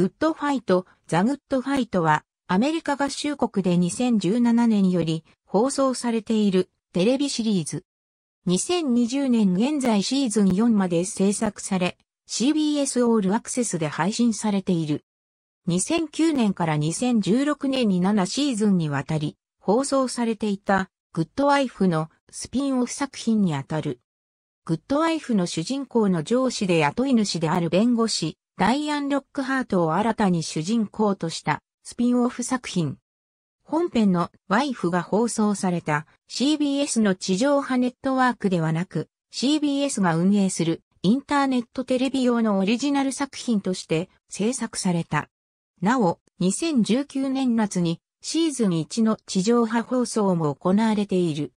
グッドファイト、ザ・グッドファイトは、アメリカ合衆国で2017年より放送されているテレビシリーズ。2020年現在シーズン4まで制作され、CBS オールアクセスで配信されている。2009年から2016年に7シーズンにわたり放送されていたグッドワイフのスピンオフ作品にあたる。グッドワイフの主人公の上司で雇い主である弁護士、ダイアン・ロックハートを新たに主人公としたスピンオフ作品。本編のワイフが放送された CBS の地上波ネットワークではなく CBS が運営するインターネットテレビ用のオリジナル作品として制作された。なお、2019年夏にシーズン1の地上波放送も行われている。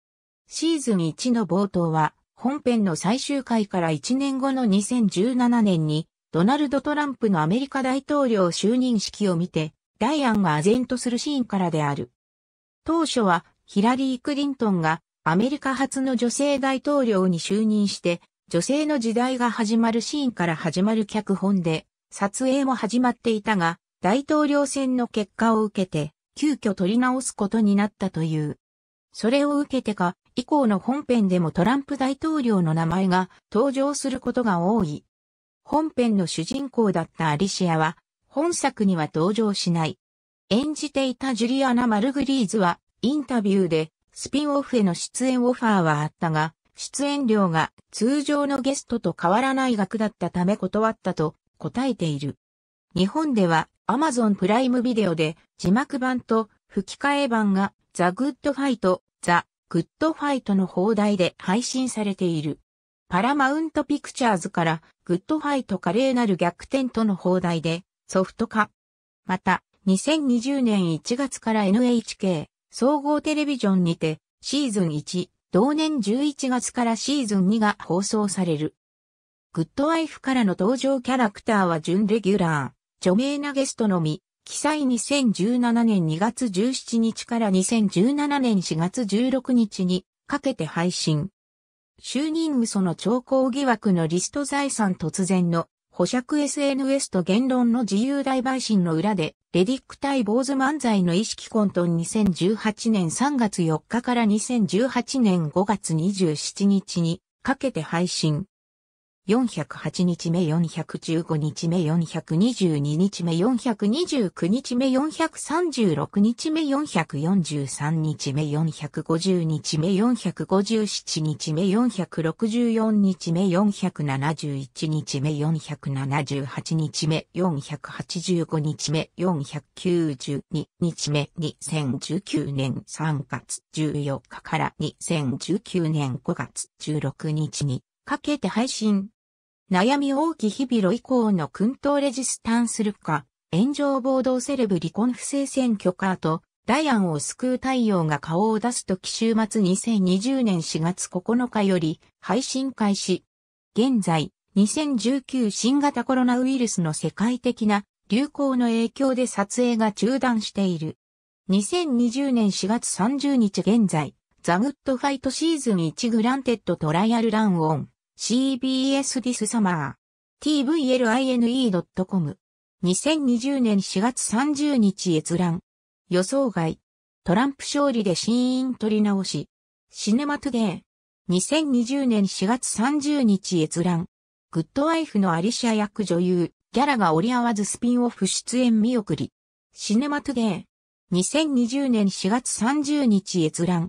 シーズン1の冒頭は本編の最終回から1年後の2017年にドナルド・トランプのアメリカ大統領就任式を見て、ダイアンが唖然とするシーンからである。当初は、ヒラリー・クリントンがアメリカ初の女性大統領に就任して、女性の時代が始まるシーンから始まる脚本で、撮影も始まっていたが、大統領選の結果を受けて、急遽取り直すことになったという。それを受けてか、以降の本編でもトランプ大統領の名前が登場することが多い。本編の主人公だったアリシアは、本作には登場しない。演じていたジュリアナ・マルグリーズは、インタビューで、スピンオフへの出演オファーはあったが、出演料が通常のゲストと変わらない額だったため断ったと答えている。日本では Amazon プライムビデオで字幕版と吹き替え版がザ・グッドファイト、ザ・グッドファイトの放題で配信されている。パラマウントピクチャーズから、グッドファイト華麗なる逆転との放題で、ソフト化。また、2020年1月から NHK、総合テレビジョンにて、シーズン1、同年11月からシーズン2が放送される。グッドワイフからの登場キャラクターは準レギュラー、著名なゲストのみ、記載2017年2月17日から2017年4月16日にかけて配信。就任無その兆候疑惑のリスト財産突然の保釈 SNS と言論の自由大陪審の裏で、レディック対坊主漫才の意識混沌2018年3月4日から2018年5月27日にかけて配信。408日目415日目422日目429日目436日目443日目450日目457日目464日目471日目478日目485日目492日目2019年3月14日から2019年5月16日にかけて配信。悩み大き日々ロ以降の訓党レジスタンスルカ、炎上暴動セレブ離婚不正選挙カーと、ダイアンを救う太陽が顔を出すとき週末2020年4月9日より配信開始。現在、2019新型コロナウイルスの世界的な流行の影響で撮影が中断している。2020年4月30日現在、ザ・グッド・ファイトシーズン1グランテッド・トライアル・ラン・オン。CBS This Summer tvline.com 2020年4月30日閲覧予想外トランプ勝利で新ン取り直しシネマトゥデー2020年4月30日閲覧グッドワイフのアリシア役女優ギャラが折り合わずスピンオフ出演見送りシネマトゥデー2020年4月30日閲覧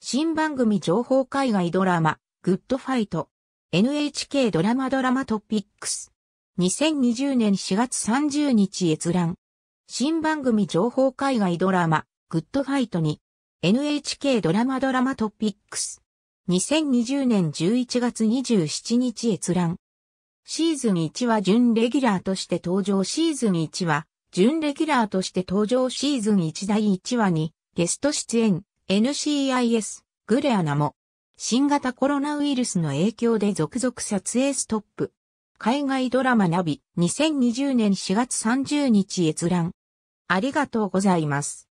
新番組情報海外ドラマグッドファイト NHK ドラマドラマトピックス。2020年4月30日閲覧。新番組情報海外ドラマ、グッドファイトに、NHK ドラマドラマトピックス。2020年11月27日閲覧。シーズン1は準レギュラーとして登場シーズン1は、準レギュラーとして登場シーズン1第1話に、ゲスト出演、NCIS、グレアナも、新型コロナウイルスの影響で続々撮影ストップ。海外ドラマナビ2020年4月30日閲覧。ありがとうございます。